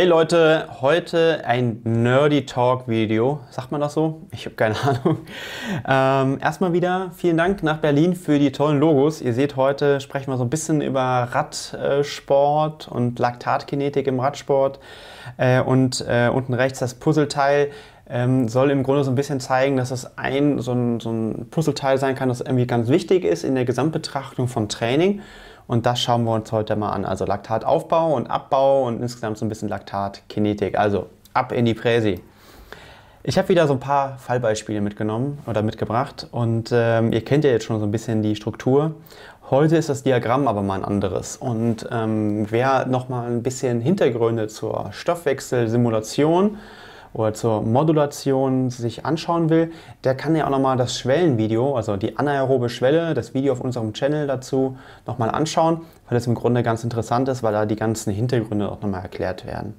Hey Leute, heute ein Nerdy Talk Video. Sagt man das so? Ich habe keine Ahnung. Ähm, erstmal wieder vielen Dank nach Berlin für die tollen Logos. Ihr seht, heute sprechen wir so ein bisschen über Radsport und Laktatkinetik im Radsport. Äh, und äh, unten rechts das Puzzleteil ähm, soll im Grunde so ein bisschen zeigen, dass es ein so, ein so ein Puzzleteil sein kann, das irgendwie ganz wichtig ist in der Gesamtbetrachtung von Training. Und das schauen wir uns heute mal an. Also Laktataufbau und Abbau und insgesamt so ein bisschen Laktatkinetik. Also ab in die Präsi. Ich habe wieder so ein paar Fallbeispiele mitgenommen oder mitgebracht und ähm, ihr kennt ja jetzt schon so ein bisschen die Struktur. Heute ist das Diagramm aber mal ein anderes und ähm, wer nochmal ein bisschen Hintergründe zur Stoffwechselsimulation oder zur Modulation sich anschauen will, der kann ja auch nochmal das Schwellenvideo, also die anaerobe Schwelle, das Video auf unserem Channel dazu nochmal anschauen, weil das im Grunde ganz interessant ist, weil da die ganzen Hintergründe auch nochmal erklärt werden.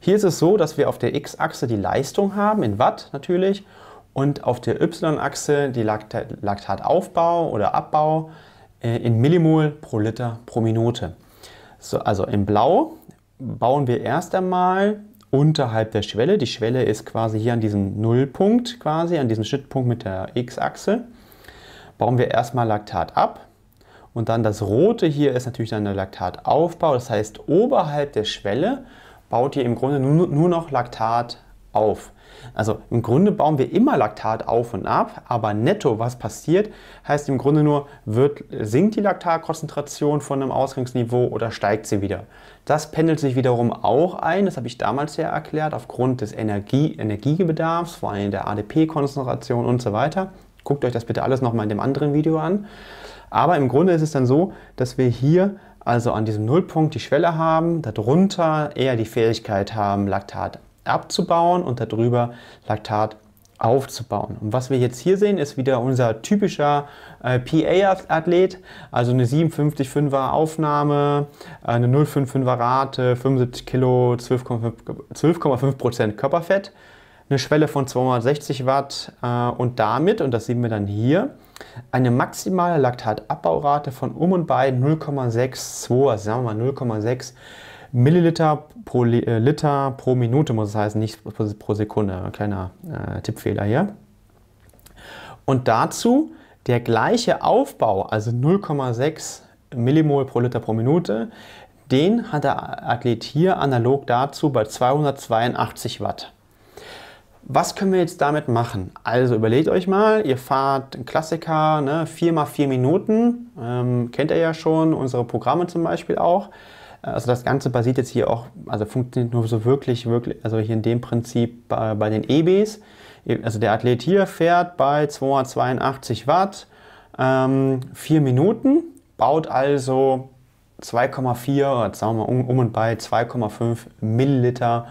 Hier ist es so, dass wir auf der X-Achse die Leistung haben, in Watt natürlich, und auf der Y-Achse die Laktataufbau oder Abbau äh, in Millimol pro Liter pro Minute. So, also in Blau bauen wir erst einmal unterhalb der Schwelle. Die Schwelle ist quasi hier an diesem Nullpunkt, quasi an diesem Schnittpunkt mit der x-Achse. Bauen wir erstmal Laktat ab. Und dann das rote hier ist natürlich dann der Laktataufbau. Das heißt, oberhalb der Schwelle baut ihr im Grunde nur, nur noch Laktat auf. Also im Grunde bauen wir immer Laktat auf und ab, aber netto, was passiert, heißt im Grunde nur, wird, sinkt die Laktatkonzentration von einem Ausgangsniveau oder steigt sie wieder. Das pendelt sich wiederum auch ein, das habe ich damals ja erklärt, aufgrund des Energie, Energiebedarfs, vor allem der ADP-Konzentration und so weiter. Guckt euch das bitte alles nochmal in dem anderen Video an. Aber im Grunde ist es dann so, dass wir hier also an diesem Nullpunkt die Schwelle haben, darunter eher die Fähigkeit haben, Laktat abzubauen und darüber Laktat aufzubauen. Und was wir jetzt hier sehen, ist wieder unser typischer äh, PA-Athlet, also eine 57,5er Aufnahme, äh, eine 0,55er Rate, 75 Kilo, 12,5% Prozent Körperfett, eine Schwelle von 260 Watt äh, und damit, und das sehen wir dann hier, eine maximale Laktatabbaurate von um und bei 0,62, sagen wir mal 0,6 Milliliter pro äh, Liter pro Minute muss es heißen, nicht pro Sekunde. Kleiner äh, Tippfehler hier. Und dazu der gleiche Aufbau, also 0,6 Millimol pro Liter pro Minute, den hat der Athlet hier analog dazu bei 282 Watt. Was können wir jetzt damit machen? Also überlegt euch mal, ihr fahrt einen Klassiker, ne, 4 x 4 Minuten, ähm, kennt ihr ja schon, unsere Programme zum Beispiel auch. Also das Ganze basiert jetzt hier auch, also funktioniert nur so wirklich, wirklich, also hier in dem Prinzip bei, bei den EBs. Also der Athlet hier fährt bei 282 Watt ähm, 4 Minuten, baut also 2,4 oder sagen wir mal um, um und bei 2,5 Milliliter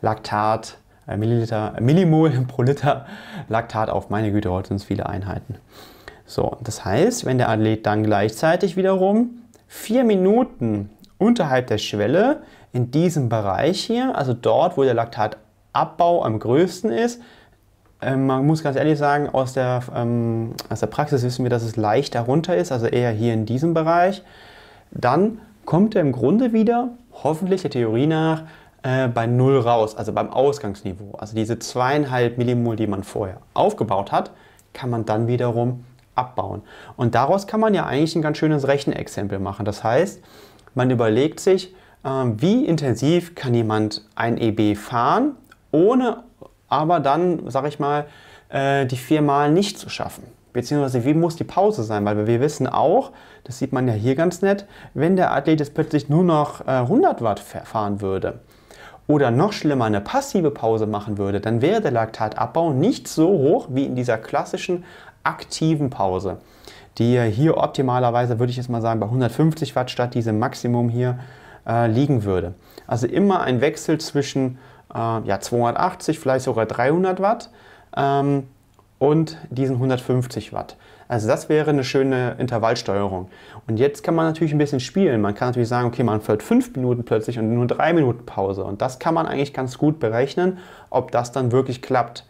Laktat, äh, Milliliter, Millimol pro Liter Laktat auf. Meine Güte, heute sind es viele Einheiten. So, das heißt, wenn der Athlet dann gleichzeitig wiederum 4 Minuten unterhalb der Schwelle, in diesem Bereich hier, also dort, wo der Laktatabbau am größten ist, ähm, man muss ganz ehrlich sagen, aus der, ähm, aus der Praxis wissen wir, dass es leicht darunter ist, also eher hier in diesem Bereich. Dann kommt er im Grunde wieder, hoffentlich der Theorie nach, äh, bei Null raus, also beim Ausgangsniveau. Also diese zweieinhalb Millimol, die man vorher aufgebaut hat, kann man dann wiederum abbauen. Und daraus kann man ja eigentlich ein ganz schönes Rechenexempel machen. Das heißt, man überlegt sich, äh, wie intensiv kann jemand ein EB fahren, ohne aber dann, sag ich mal, äh, die viermal nicht zu schaffen. Beziehungsweise wie muss die Pause sein, weil wir wissen auch, das sieht man ja hier ganz nett, wenn der Athlet jetzt plötzlich nur noch 100 äh, Watt fahren würde oder noch schlimmer eine passive Pause machen würde, dann wäre der Laktatabbau nicht so hoch wie in dieser klassischen aktiven Pause die hier optimalerweise, würde ich jetzt mal sagen, bei 150 Watt statt diesem Maximum hier äh, liegen würde. Also immer ein Wechsel zwischen äh, ja, 280, vielleicht sogar 300 Watt ähm, und diesen 150 Watt. Also das wäre eine schöne Intervallsteuerung. Und jetzt kann man natürlich ein bisschen spielen. Man kann natürlich sagen, okay, man fährt fünf Minuten plötzlich und nur drei Minuten Pause. Und das kann man eigentlich ganz gut berechnen, ob das dann wirklich klappt.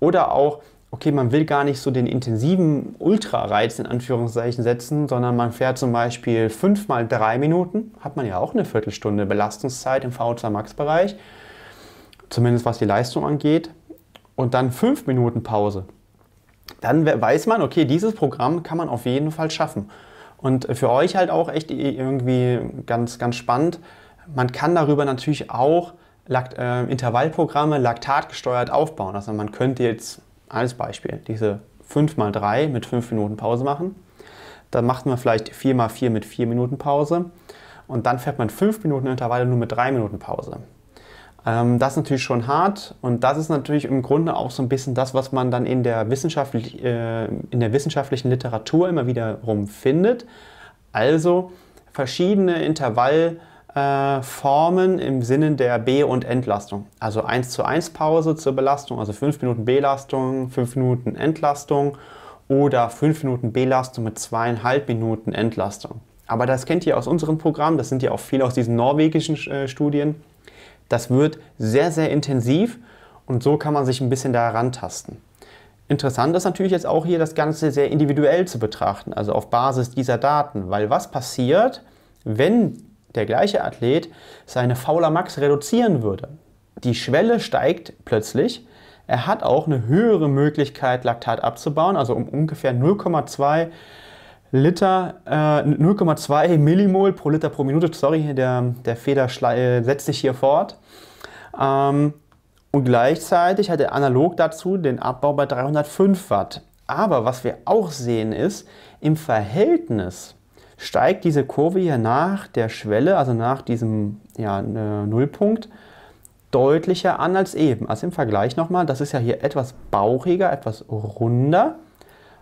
Oder auch, okay, man will gar nicht so den intensiven Ultra-Reiz in Anführungszeichen setzen, sondern man fährt zum Beispiel fünf mal drei Minuten, hat man ja auch eine Viertelstunde Belastungszeit im VO2 Max-Bereich, zumindest was die Leistung angeht, und dann fünf Minuten Pause. Dann weiß man, okay, dieses Programm kann man auf jeden Fall schaffen. Und für euch halt auch echt irgendwie ganz, ganz spannend. Man kann darüber natürlich auch Lakt äh, Intervallprogramme laktatgesteuert aufbauen. Also man könnte jetzt als Beispiel, diese 5 mal 3 mit 5 Minuten Pause machen. Dann macht man vielleicht 4 mal 4 mit 4 Minuten Pause. Und dann fährt man 5 Minuten Intervalle nur mit 3 Minuten Pause. Ähm, das ist natürlich schon hart und das ist natürlich im Grunde auch so ein bisschen das, was man dann in der, wissenschaftlich, äh, in der wissenschaftlichen Literatur immer wiederum findet. Also verschiedene Intervall- äh, formen im Sinne der B- und Entlastung. Also 1 zu 1 Pause zur Belastung, also 5 Minuten Belastung, 5 Minuten Entlastung oder 5 Minuten Belastung mit 2,5 Minuten Entlastung. Aber das kennt ihr aus unserem Programm, das sind ja auch viele aus diesen norwegischen äh, Studien. Das wird sehr, sehr intensiv und so kann man sich ein bisschen daran tasten. Interessant ist natürlich jetzt auch hier das Ganze sehr individuell zu betrachten, also auf Basis dieser Daten, weil was passiert, wenn der gleiche Athlet seine Fauler Max reduzieren würde. Die Schwelle steigt plötzlich. Er hat auch eine höhere Möglichkeit, Laktat abzubauen, also um ungefähr 0,2 Liter, äh, 0,2 Millimol pro Liter pro Minute. Sorry, der, der Feder setzt sich hier fort. Ähm, und gleichzeitig hat er analog dazu den Abbau bei 305 Watt. Aber was wir auch sehen ist, im Verhältnis steigt diese Kurve hier nach der Schwelle, also nach diesem ja, äh, Nullpunkt, deutlicher an als eben. Also im Vergleich nochmal, das ist ja hier etwas bauchiger, etwas runder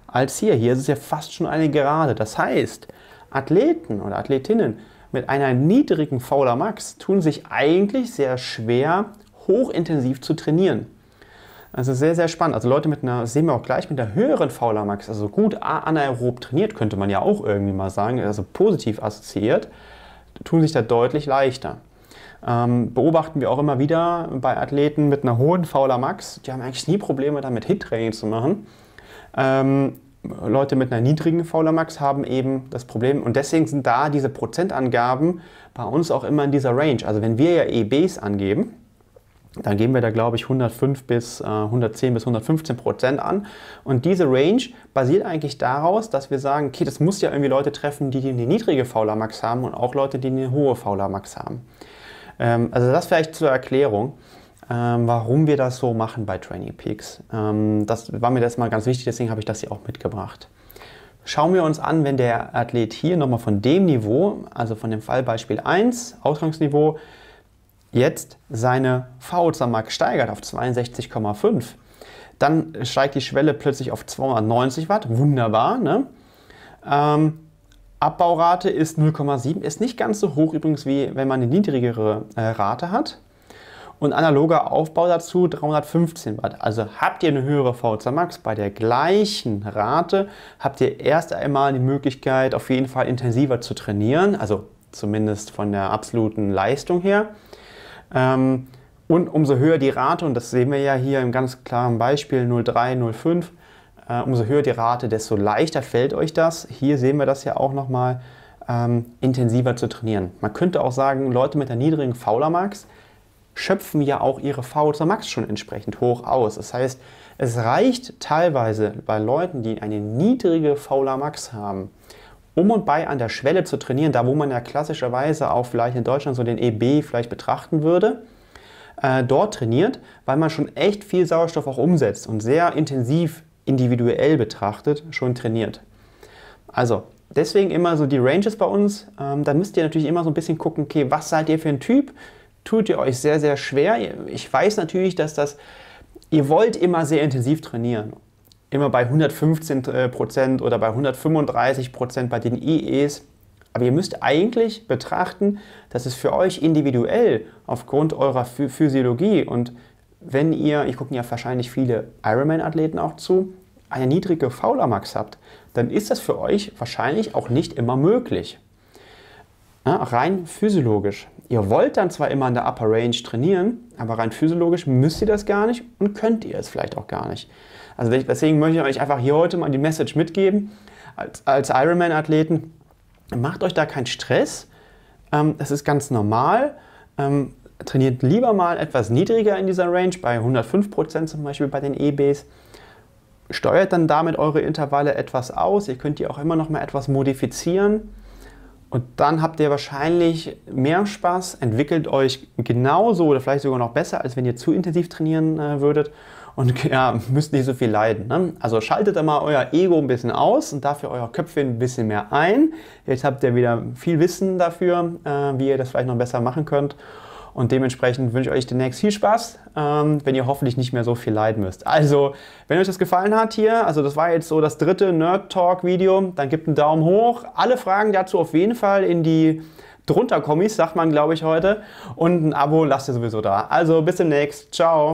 als hier. Hier ist es ja fast schon eine Gerade. Das heißt, Athleten oder Athletinnen mit einer niedrigen Fauler Max tun sich eigentlich sehr schwer, hochintensiv zu trainieren. Also sehr, sehr spannend. Also Leute mit einer, sehen wir auch gleich, mit einer höheren Faulamax, also gut anaerob trainiert, könnte man ja auch irgendwie mal sagen, also positiv assoziiert, tun sich da deutlich leichter. Ähm, beobachten wir auch immer wieder bei Athleten mit einer hohen Faulamax, die haben eigentlich nie Probleme damit, Hit-Training zu machen. Ähm, Leute mit einer niedrigen Faulermax haben eben das Problem. Und deswegen sind da diese Prozentangaben bei uns auch immer in dieser Range. Also wenn wir ja EBs angeben, dann geben wir da, glaube ich, 105 bis äh, 110 bis 115 Prozent an. Und diese Range basiert eigentlich daraus, dass wir sagen, okay, das muss ja irgendwie Leute treffen, die, eine niedrige VLA Max haben und auch Leute, die eine hohe VLA Max haben. Ähm, also das vielleicht zur Erklärung, ähm, warum wir das so machen bei Training Peaks. Ähm, das war mir das mal ganz wichtig, deswegen habe ich das hier auch mitgebracht. Schauen wir uns an, wenn der Athlet hier nochmal von dem Niveau, also von dem Fallbeispiel 1, Ausgangsniveau, jetzt seine VO mal gesteigert auf 62,5, dann steigt die Schwelle plötzlich auf 290 Watt, wunderbar. Ne? Ähm, Abbaurate ist 0,7, ist nicht ganz so hoch übrigens, wie wenn man eine niedrigere äh, Rate hat. Und analoger Aufbau dazu 315 Watt. Also habt ihr eine höhere VZ Max bei der gleichen Rate, habt ihr erst einmal die Möglichkeit, auf jeden Fall intensiver zu trainieren, also zumindest von der absoluten Leistung her. Ähm, und umso höher die Rate, und das sehen wir ja hier im ganz klaren Beispiel 0,3, 0,5, äh, umso höher die Rate, desto leichter fällt euch das. Hier sehen wir das ja auch nochmal, ähm, intensiver zu trainieren. Man könnte auch sagen, Leute mit einer niedrigen Fauler-Max schöpfen ja auch ihre VO2-Max schon entsprechend hoch aus. Das heißt, es reicht teilweise bei Leuten, die eine niedrige Fauler-Max haben, um und bei an der Schwelle zu trainieren, da wo man ja klassischerweise auch vielleicht in Deutschland so den EB vielleicht betrachten würde, äh, dort trainiert, weil man schon echt viel Sauerstoff auch umsetzt und sehr intensiv individuell betrachtet schon trainiert. Also deswegen immer so die Ranges bei uns. Ähm, da müsst ihr natürlich immer so ein bisschen gucken, okay, was seid ihr für ein Typ? Tut ihr euch sehr, sehr schwer? Ich weiß natürlich, dass das, ihr wollt immer sehr intensiv trainieren immer bei 115 äh, oder bei 135 bei den IEs. Aber ihr müsst eigentlich betrachten, dass es für euch individuell aufgrund eurer Physiologie und wenn ihr, ich gucke ja wahrscheinlich viele Ironman-Athleten auch zu, eine niedrige Faulermax habt, dann ist das für euch wahrscheinlich auch nicht immer möglich. Ja, rein physiologisch. Ihr wollt dann zwar immer in der Upper Range trainieren, aber rein physiologisch müsst ihr das gar nicht und könnt ihr es vielleicht auch gar nicht. Also deswegen möchte ich euch einfach hier heute mal die Message mitgeben. Als, als Ironman-Athleten, macht euch da keinen Stress. Ähm, das ist ganz normal. Ähm, trainiert lieber mal etwas niedriger in dieser Range, bei 105% zum Beispiel bei den EBs. Steuert dann damit eure Intervalle etwas aus. Ihr könnt die auch immer noch mal etwas modifizieren und dann habt ihr wahrscheinlich mehr Spaß, entwickelt euch genauso oder vielleicht sogar noch besser, als wenn ihr zu intensiv trainieren äh, würdet und ja, müsst nicht so viel leiden. Ne? Also schaltet einmal euer Ego ein bisschen aus und dafür euer Köpfchen ein bisschen mehr ein. Jetzt habt ihr wieder viel Wissen dafür, äh, wie ihr das vielleicht noch besser machen könnt. Und dementsprechend wünsche ich euch demnächst viel Spaß, ähm, wenn ihr hoffentlich nicht mehr so viel leiden müsst. Also, wenn euch das gefallen hat hier, also das war jetzt so das dritte Nerd Talk Video, dann gebt einen Daumen hoch. Alle Fragen dazu auf jeden Fall in die drunter Kommis, sagt man glaube ich heute. Und ein Abo lasst ihr sowieso da. Also bis demnächst. Ciao.